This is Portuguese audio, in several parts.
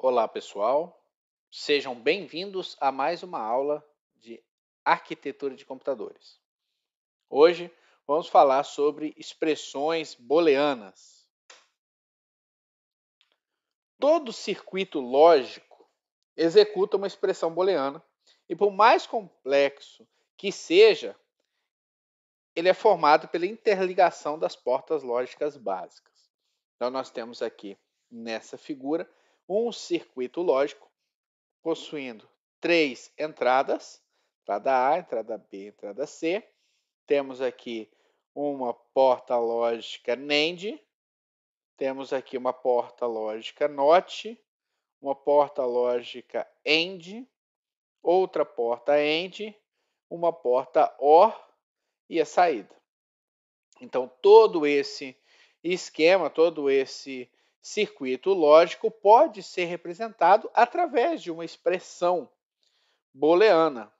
Olá, pessoal. Sejam bem-vindos a mais uma aula de arquitetura de computadores. Hoje vamos falar sobre expressões booleanas. Todo circuito lógico executa uma expressão booleana e por mais complexo que seja, ele é formado pela interligação das portas lógicas básicas. Então nós temos aqui nessa figura um circuito lógico possuindo três entradas, entrada A, entrada B, entrada C. Temos aqui uma porta lógica NAND, temos aqui uma porta lógica NOT, uma porta lógica AND, outra porta AND, uma porta OR e a saída. Então, todo esse esquema, todo esse circuito lógico pode ser representado através de uma expressão booleana.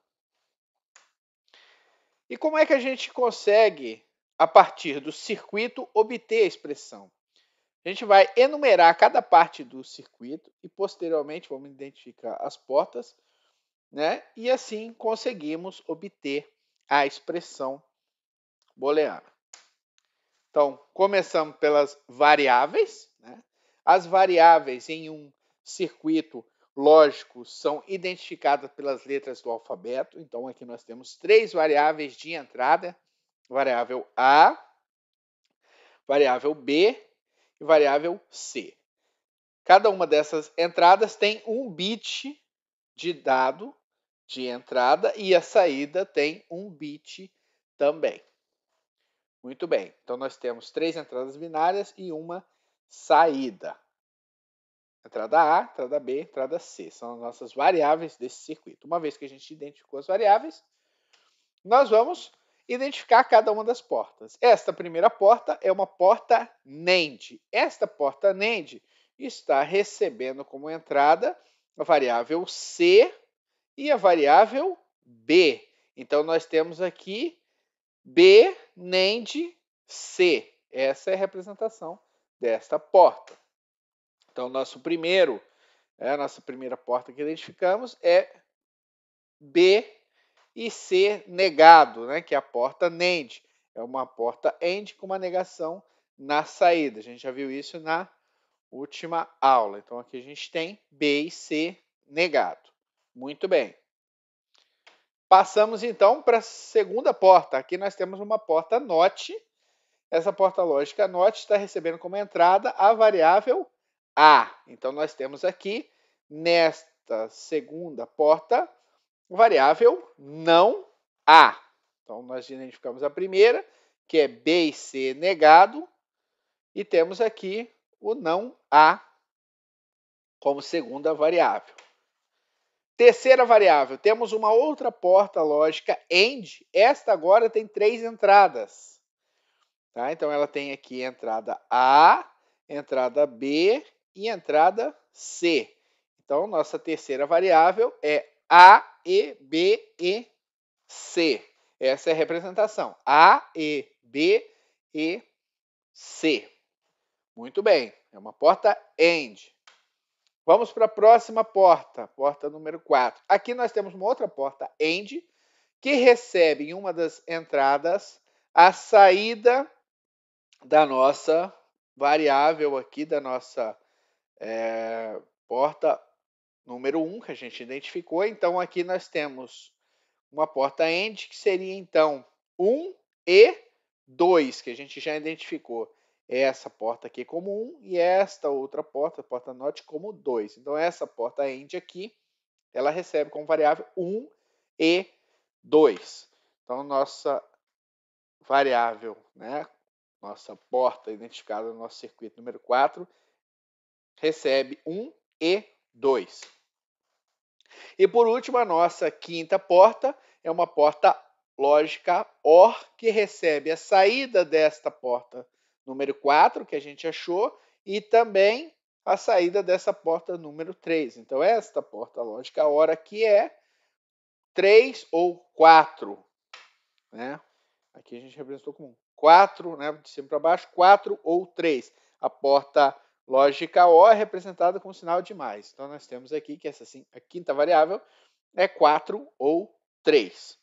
E como é que a gente consegue, a partir do circuito, obter a expressão? A gente vai enumerar cada parte do circuito e, posteriormente, vamos identificar as portas, né? e assim conseguimos obter a expressão booleana. Então, começamos pelas variáveis, né? As variáveis em um circuito lógico são identificadas pelas letras do alfabeto. Então, aqui nós temos três variáveis de entrada: variável A, variável B e variável C. Cada uma dessas entradas tem um bit de dado de entrada e a saída tem um bit também. Muito bem, então nós temos três entradas binárias e uma saída. Entrada A, entrada B, entrada C. São as nossas variáveis desse circuito. Uma vez que a gente identificou as variáveis, nós vamos identificar cada uma das portas. Esta primeira porta é uma porta NAND. Esta porta NAND está recebendo como entrada a variável C e a variável B. Então, nós temos aqui B NAND C. Essa é a representação desta porta. Então, nosso primeiro, é, né, a nossa primeira porta que identificamos é B e C negado, né, que é a porta NAND. É uma porta AND com uma negação na saída. A gente já viu isso na última aula. Então, aqui a gente tem B e C negado. Muito bem. Passamos, então, para a segunda porta. Aqui nós temos uma porta NOT, essa porta lógica NOT está recebendo como entrada a variável A. Então, nós temos aqui, nesta segunda porta, variável não A. Então, nós identificamos a primeira, que é B e C negado, e temos aqui o não A como segunda variável. Terceira variável, temos uma outra porta lógica AND. Esta agora tem três entradas. Tá? Então ela tem aqui entrada A, entrada B e entrada C. Então nossa terceira variável é A, E, B e C. Essa é a representação. A, E, B e C. Muito bem, é uma porta AND. Vamos para a próxima porta, porta número 4. Aqui nós temos uma outra porta AND, que recebe em uma das entradas a saída da nossa variável aqui, da nossa é, porta número 1 que a gente identificou. Então, aqui nós temos uma porta AND que seria então 1 e 2, que a gente já identificou é essa porta aqui como 1 e é esta outra porta, a porta NOT, como 2. Então, essa porta AND aqui, ela recebe como variável 1 e 2. Então, nossa variável né, nossa porta identificada no nosso circuito número 4, recebe 1 e 2. E por último, a nossa quinta porta é uma porta lógica OR, que recebe a saída desta porta número 4, que a gente achou, e também a saída dessa porta número 3. Então, esta porta lógica OR aqui é 3 ou 4. Né? Aqui a gente representou como 4, né, de cima para baixo, 4 ou 3. A porta lógica O é representada com o sinal de mais. Então, nós temos aqui que essa a quinta variável é 4 ou 3.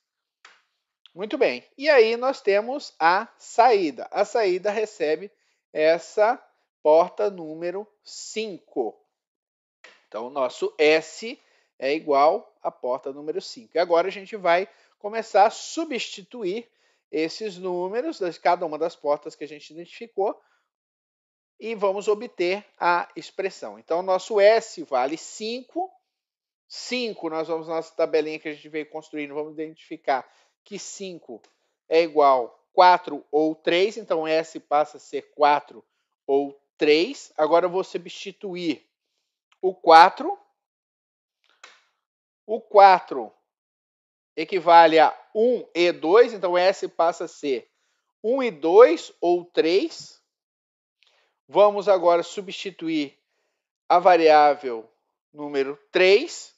Muito bem. E aí nós temos a saída. A saída recebe essa porta número 5. Então, o nosso S é igual à porta número 5. E agora a gente vai começar a substituir esses números, de cada uma das portas que a gente identificou, e vamos obter a expressão. Então, nosso S vale 5. 5, nós vamos na nossa tabelinha que a gente veio construindo, vamos identificar que 5 é igual a 4 ou 3, então S passa a ser 4 ou 3. Agora eu vou substituir o 4. O 4 equivale a 1 e 2, então S passa a ser 1 e 2 ou 3. Vamos agora substituir a variável número 3.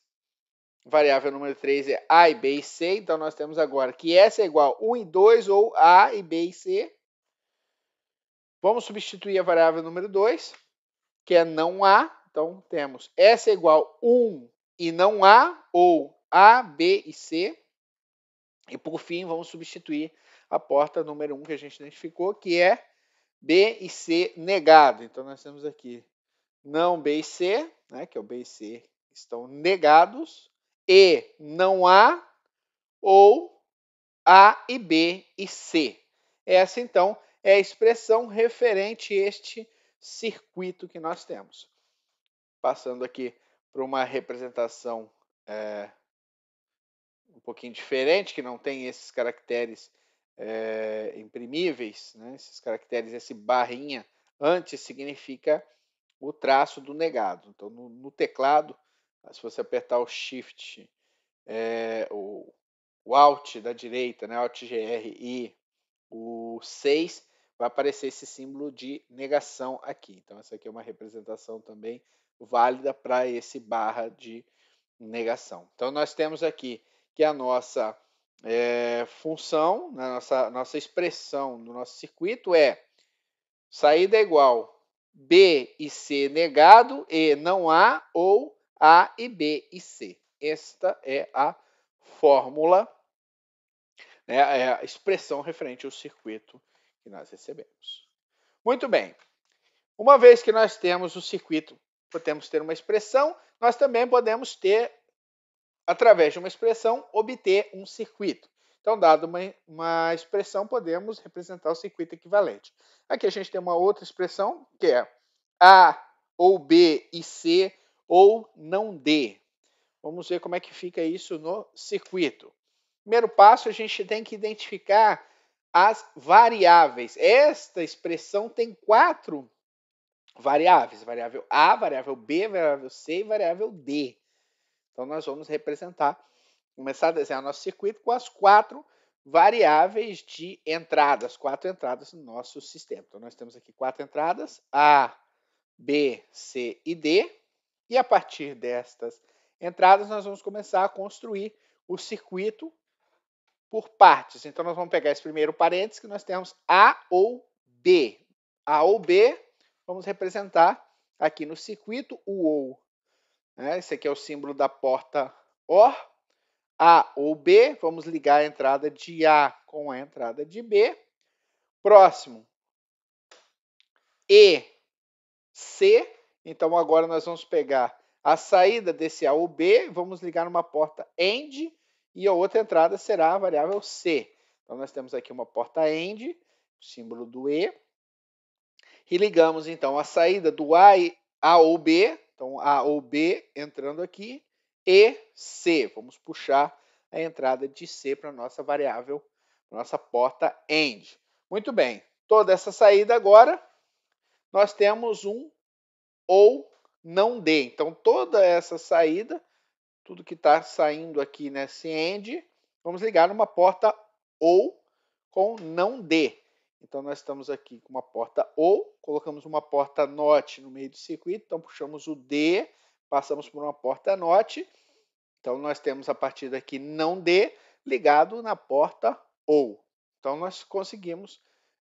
Variável número 3 é A e B e C, então nós temos agora que S é igual a 1 e 2 ou A e B e C. Vamos substituir a variável número 2, que é não A, então temos S é igual a 1 e não A ou A, B e C. E por fim, vamos substituir a porta número 1 um que a gente identificou, que é B e C negado. Então, nós temos aqui não B e C, né, que é o B e C estão negados, E não A ou A e B e C. Essa, então, é a expressão referente a este circuito que nós temos. Passando aqui para uma representação é, pouquinho diferente, que não tem esses caracteres é, imprimíveis, né? esses caracteres, esse barrinha antes significa o traço do negado. Então, no, no teclado, ah, se você apertar o Shift, é, o, o Alt da direita, né? Alt GR e o 6, vai aparecer esse símbolo de negação aqui. Então, essa aqui é uma representação também válida para esse barra de negação. Então, nós temos aqui que é a nossa é, função, né, a nossa, nossa expressão do nosso circuito é saída é igual B e C negado, E não A ou A e B e C. Esta é a fórmula, né, é a expressão referente ao circuito que nós recebemos. Muito bem. Uma vez que nós temos o circuito, podemos ter uma expressão, nós também podemos ter através de uma expressão, obter um circuito. Então, dado uma, uma expressão, podemos representar o circuito equivalente. Aqui a gente tem uma outra expressão, que é A ou B e C ou não D. Vamos ver como é que fica isso no circuito. Primeiro passo, a gente tem que identificar as variáveis. Esta expressão tem quatro variáveis: variável A, variável B, variável C e variável D. Então, nós vamos representar, começar a desenhar nosso circuito com as quatro variáveis de entradas, quatro entradas no nosso sistema. Então, nós temos aqui quatro entradas, A, B, C e D. E a partir destas entradas, nós vamos começar a construir o circuito por partes. Então, nós vamos pegar esse primeiro parênteses que nós temos A ou B. A ou B, vamos representar aqui no circuito o ou né? Esse aqui é o símbolo da porta OR. A ou B, vamos ligar a entrada de A com a entrada de B. Próximo, E, C. Então agora nós vamos pegar a saída desse A ou B, vamos ligar numa porta AND e a outra entrada será a variável C. Então nós temos aqui uma porta AND, símbolo do E. E ligamos então a saída do A, e, a ou B então, A ou B entrando aqui, e C. Vamos puxar a entrada de C para a nossa variável, nossa porta and. Muito bem, toda essa saída agora, nós temos um ou não D. Então, toda essa saída, tudo que está saindo aqui nesse and, vamos ligar numa porta ou com não D. Então nós estamos aqui com uma porta ou, colocamos uma porta NOT no meio do circuito, então puxamos o D, passamos por uma porta NOT. Então nós temos a partir daqui não D ligado na porta ou. Então nós conseguimos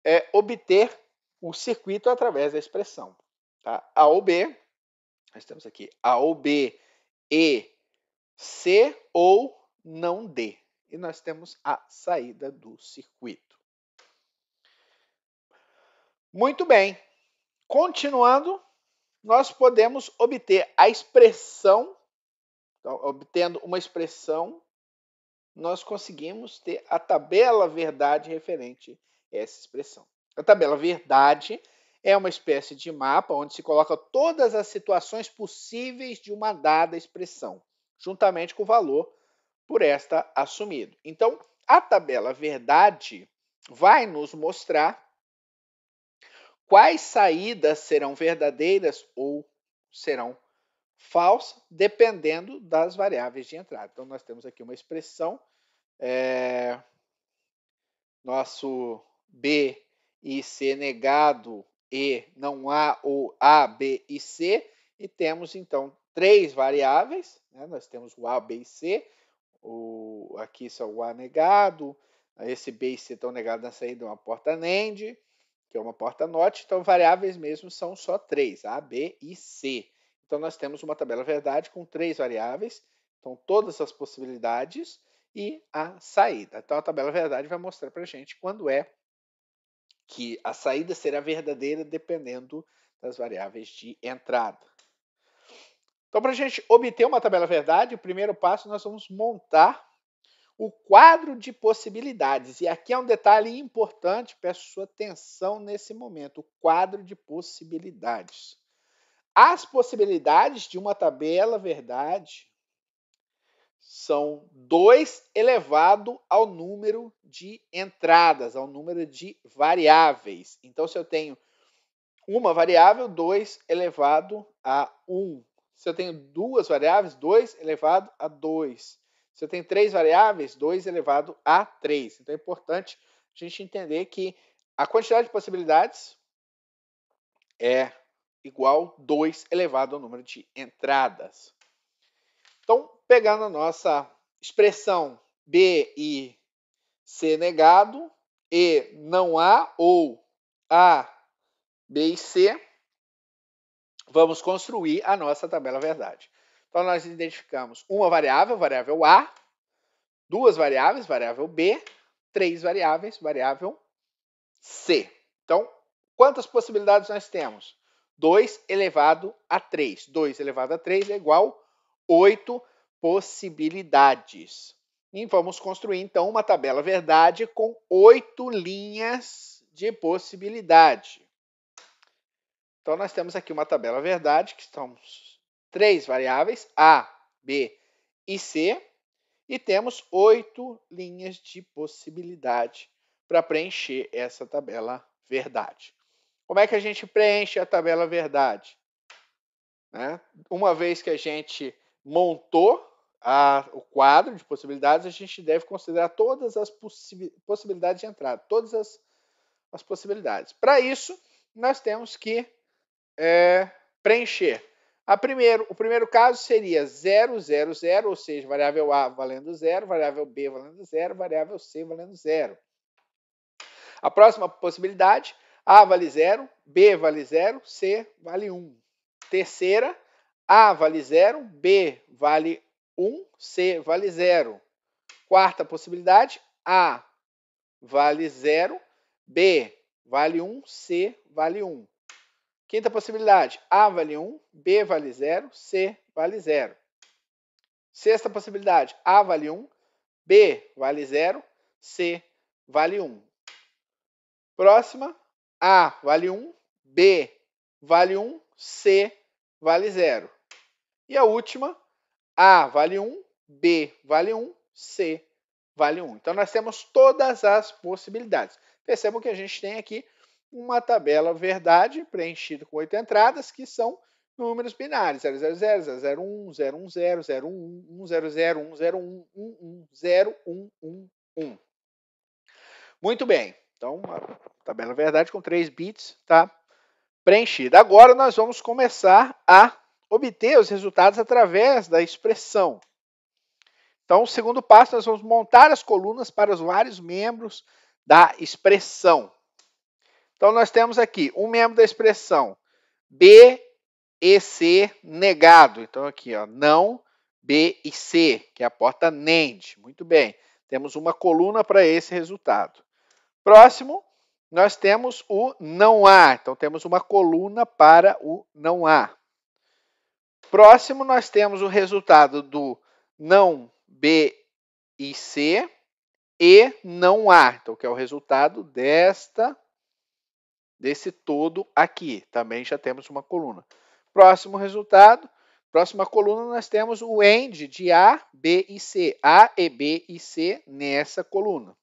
é, obter o circuito através da expressão. Tá? A ou B, nós temos aqui A ou B, E, C ou não D. E nós temos a saída do circuito. Muito bem. Continuando, nós podemos obter a expressão, então, obtendo uma expressão, nós conseguimos ter a tabela verdade referente a essa expressão. A tabela verdade é uma espécie de mapa onde se coloca todas as situações possíveis de uma dada expressão, juntamente com o valor por esta assumido. Então, a tabela verdade vai nos mostrar Quais saídas serão verdadeiras ou serão falsas, dependendo das variáveis de entrada. Então, nós temos aqui uma expressão. É, nosso B e C negado e não há ou A, B e C. E temos, então, três variáveis. Né? Nós temos o A, B e C. O, aqui só o A negado. Esse B e C estão negados na saída de uma porta NAND que é uma porta norte, então variáveis mesmo são só três, A, B e C. Então nós temos uma tabela verdade com três variáveis, então todas as possibilidades e a saída. Então a tabela verdade vai mostrar para a gente quando é que a saída será verdadeira dependendo das variáveis de entrada. Então, para a gente obter uma tabela verdade, o primeiro passo nós vamos montar o quadro de possibilidades. E aqui é um detalhe importante, peço sua atenção nesse momento: o quadro de possibilidades. As possibilidades de uma tabela verdade são 2 elevado ao número de entradas, ao número de variáveis. Então, se eu tenho uma variável, 2 elevado a 1. Um. Se eu tenho duas variáveis, 2 elevado a 2. Você tem três variáveis, 2 elevado a 3. Então é importante a gente entender que a quantidade de possibilidades é igual 2 elevado ao número de entradas. Então, pegando a nossa expressão B e C negado, E não A ou A, B e C, vamos construir a nossa tabela verdade. Então, nós identificamos uma variável, variável A, duas variáveis, variável B, três variáveis, variável C. Então, quantas possibilidades nós temos? 2 elevado a 3. 2 elevado a 3 é igual a 8 possibilidades. E vamos construir, então, uma tabela verdade com oito linhas de possibilidade. Então, nós temos aqui uma tabela verdade que estamos três variáveis, A, B e C, e temos oito linhas de possibilidade para preencher essa tabela verdade. Como é que a gente preenche a tabela verdade? Né? Uma vez que a gente montou a, o quadro de possibilidades, a gente deve considerar todas as possi possibilidades de entrada, todas as, as possibilidades. Para isso, nós temos que é, preencher a primeiro, o primeiro caso seria 0, 0, 0, ou seja, variável A valendo 0, variável B valendo 0, variável C valendo 0. A próxima possibilidade, A vale 0, B vale 0, C vale 1. Terceira, A vale 0, B vale 1, C vale 0. Quarta possibilidade, A vale 0, B vale 1, C vale 1. Quinta possibilidade, A vale 1, B vale 0, C vale 0. Sexta possibilidade, A vale 1, B vale 0, C vale 1. Próxima, A vale 1, B vale 1, C vale 0. E a última, A vale 1, B vale 1, C vale 1. Então, nós temos todas as possibilidades. Percebam que a gente tem aqui uma tabela verdade preenchida com oito entradas, que são números binários: 000, 001, 010, 011, 100, 101, 11, 011. Muito bem. Então, a tabela verdade com 3 bits está preenchida. Agora nós vamos começar a obter os resultados através da expressão. Então, o segundo passo, nós vamos montar as colunas para os vários membros da expressão. Então, nós temos aqui um membro da expressão B e C negado. Então, aqui, ó, não B e C, que é a porta NAND. Muito bem, temos uma coluna para esse resultado. Próximo, nós temos o não há. Então, temos uma coluna para o não há. Próximo, nós temos o resultado do não B e C e não há. Então, que é o resultado desta desse todo aqui. Também já temos uma coluna. Próximo resultado, próxima coluna nós temos o end de A, B e C. A e B e C nessa coluna.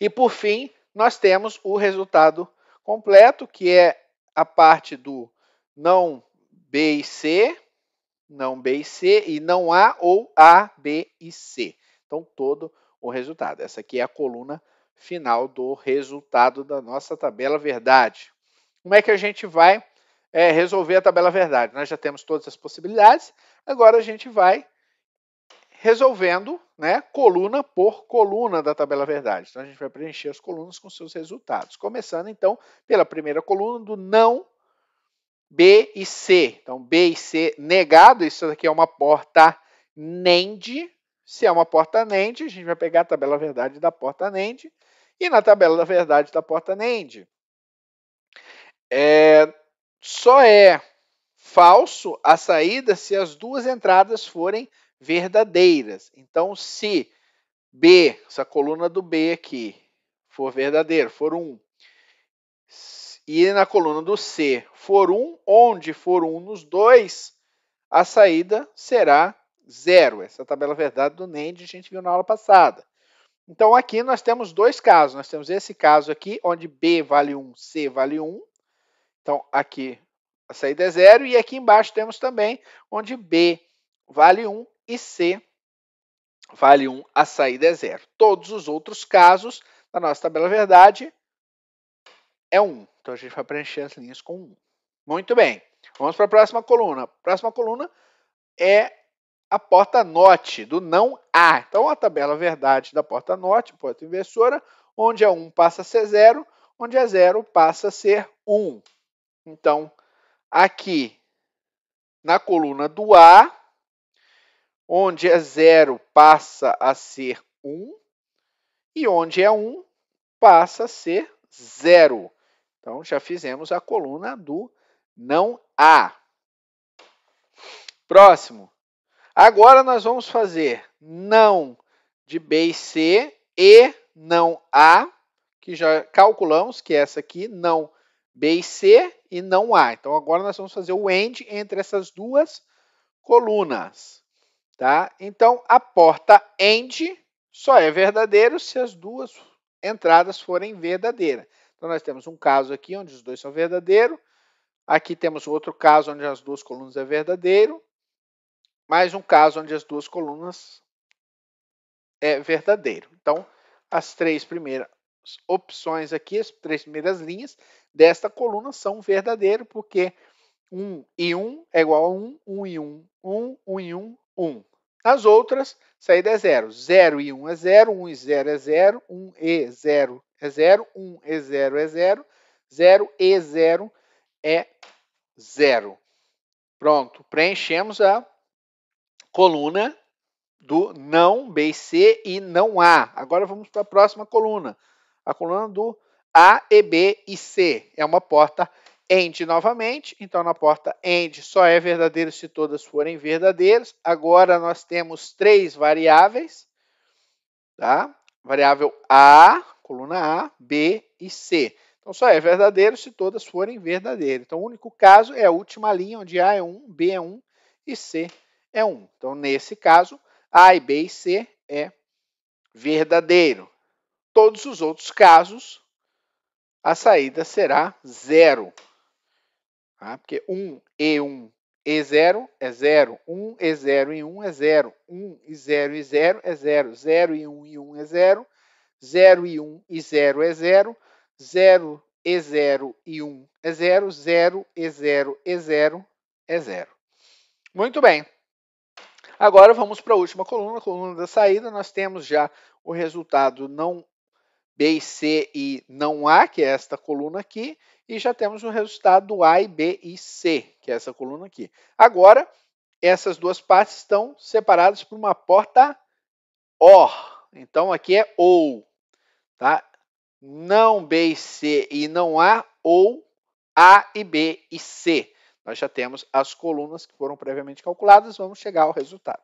E por fim, nós temos o resultado completo, que é a parte do não B e C, não B e C, e não A ou A, B e C. Então, todo o resultado. Essa aqui é a coluna final do resultado da nossa tabela verdade. Como é que a gente vai é, resolver a tabela verdade? Nós já temos todas as possibilidades, agora a gente vai resolvendo né, coluna por coluna da tabela verdade. Então a gente vai preencher as colunas com seus resultados. Começando então pela primeira coluna do não B e C. Então B e C negado, isso aqui é uma porta NAND. Se é uma porta NAND, a gente vai pegar a tabela verdade da porta NAND e na tabela da verdade da Porta NAND É, só é falso a saída se as duas entradas forem verdadeiras. Então, se B, essa coluna do B aqui, for verdadeira, for 1, e na coluna do C for 1, onde for 1 nos dois, a saída será zero. Essa é a tabela verdade do NEND a gente viu na aula passada. Então aqui nós temos dois casos. Nós temos esse caso aqui, onde B vale 1, C vale 1. Então aqui a saída é zero. E aqui embaixo temos também onde B vale 1 e C vale 1, a saída é zero. Todos os outros casos da nossa tabela verdade é 1. Então a gente vai preencher as linhas com 1. Muito bem. Vamos para a próxima coluna. A próxima coluna é a porta note, do não A. Então, a tabela verdade da porta note, porta inversora, onde a é 1 passa a ser 0, onde a é 0 passa a ser 1. Então, aqui na coluna do A, onde é 0 passa a ser 1, e onde é 1 passa a ser 0. Então, já fizemos a coluna do não A. Próximo. Agora nós vamos fazer não de B e C e não A, que já calculamos que é essa aqui, não B e C e não A. Então agora nós vamos fazer o AND entre essas duas colunas, tá? Então a porta AND só é verdadeiro se as duas entradas forem verdadeiras. Então nós temos um caso aqui onde os dois são verdadeiros, aqui temos outro caso onde as duas colunas é verdadeiro mais um caso onde as duas colunas é verdadeiro. Então, as três primeiras opções aqui, as três primeiras linhas desta coluna são verdadeiro, porque 1 e 1 é igual a 1, 1 e 1, 1, 1 e 1, 1. Nas outras, saída é 0. 0 e 1 é 0, 1 e 0 é 0, 1 e 0 é 0, 1 e 0 é 0, 0 e 0 é 0. Pronto, preenchemos a coluna do não, B e C e não A. Agora vamos para a próxima coluna, a coluna do A, E, B e C. É uma porta AND novamente, então na porta AND só é verdadeiro se todas forem verdadeiras. Agora nós temos três variáveis, tá? Variável A, coluna A, B e C. Então só é verdadeiro se todas forem verdadeiras. Então o único caso é a última linha, onde A é 1, B é 1 e C é é 1. Então, nesse caso, A e B e C é verdadeiro. Todos os outros casos, a saída será zero. Tá? Porque 1 e 1 e 0 é 0. 1 e 0 e 1 é 0. 1 e 0 e 0 é 0. 0 e 1 e 1 é 0. 0 e 1 e 0 é 0. 0 e 0 e 1 é 0. 0 e 0 e 0 é 0. Muito bem. Agora vamos para a última coluna, coluna da saída. Nós temos já o resultado não B, e C e não A, que é esta coluna aqui, e já temos o resultado A, e B e C, que é essa coluna aqui. Agora, essas duas partes estão separadas por uma porta OR. Então, aqui é OU. Tá? Não B e C e não A, ou A e B e C. Nós já temos as colunas que foram previamente calculadas, vamos chegar ao resultado.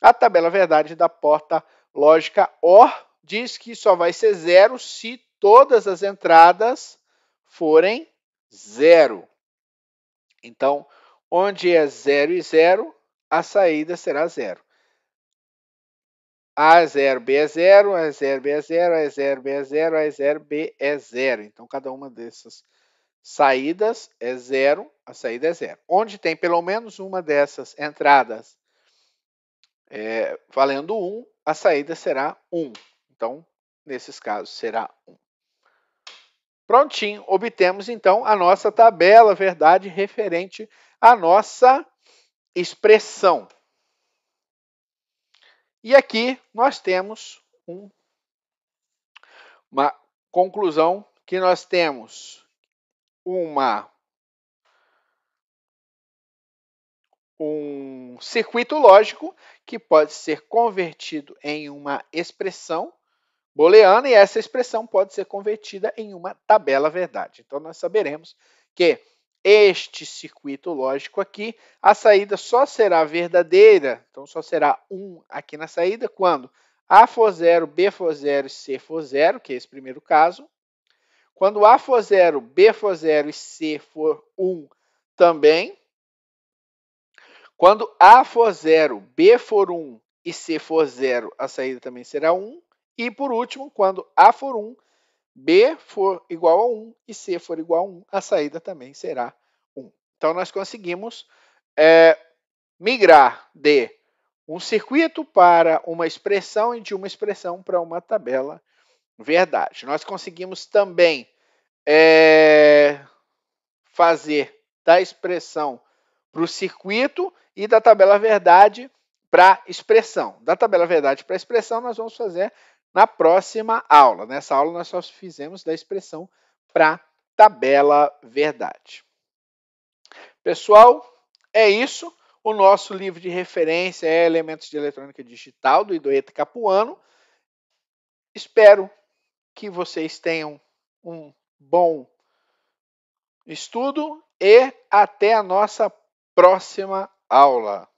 A tabela verdade da porta lógica OR diz que só vai ser zero se todas as entradas forem zero. Então, onde é zero e zero, a saída será zero. A é zero, B é zero A é zero, B é zero A é zero, B é zero A é zero, B é zero Então, cada uma dessas Saídas é zero, a saída é zero. Onde tem pelo menos uma dessas entradas é, valendo 1, um, a saída será 1. Um. Então, nesses casos, será 1. Um. Prontinho, obtemos então a nossa tabela, verdade, referente à nossa expressão. E aqui nós temos uma conclusão que nós temos uma um circuito lógico que pode ser convertido em uma expressão booleana e essa expressão pode ser convertida em uma tabela verdade. Então nós saberemos que este circuito lógico aqui, a saída só será verdadeira, então só será 1 aqui na saída quando A for 0, B for 0 e C for 0, que é esse primeiro caso, quando A for zero, B for zero e C for um, também. Quando A for zero, B for um e C for zero, a saída também será um. E por último, quando A for um, B for igual a um e C for igual a um, a saída também será um. Então nós conseguimos é, migrar de um circuito para uma expressão e de uma expressão para uma tabela verdade. Nós conseguimos também é, fazer da expressão para o circuito e da tabela verdade para expressão. Da tabela verdade para expressão, nós vamos fazer na próxima aula. Nessa aula, nós só fizemos da expressão para tabela verdade. Pessoal, é isso. O nosso livro de referência é Elementos de Eletrônica Digital, do Idoeta Capuano. Espero que vocês tenham um bom estudo e até a nossa próxima aula.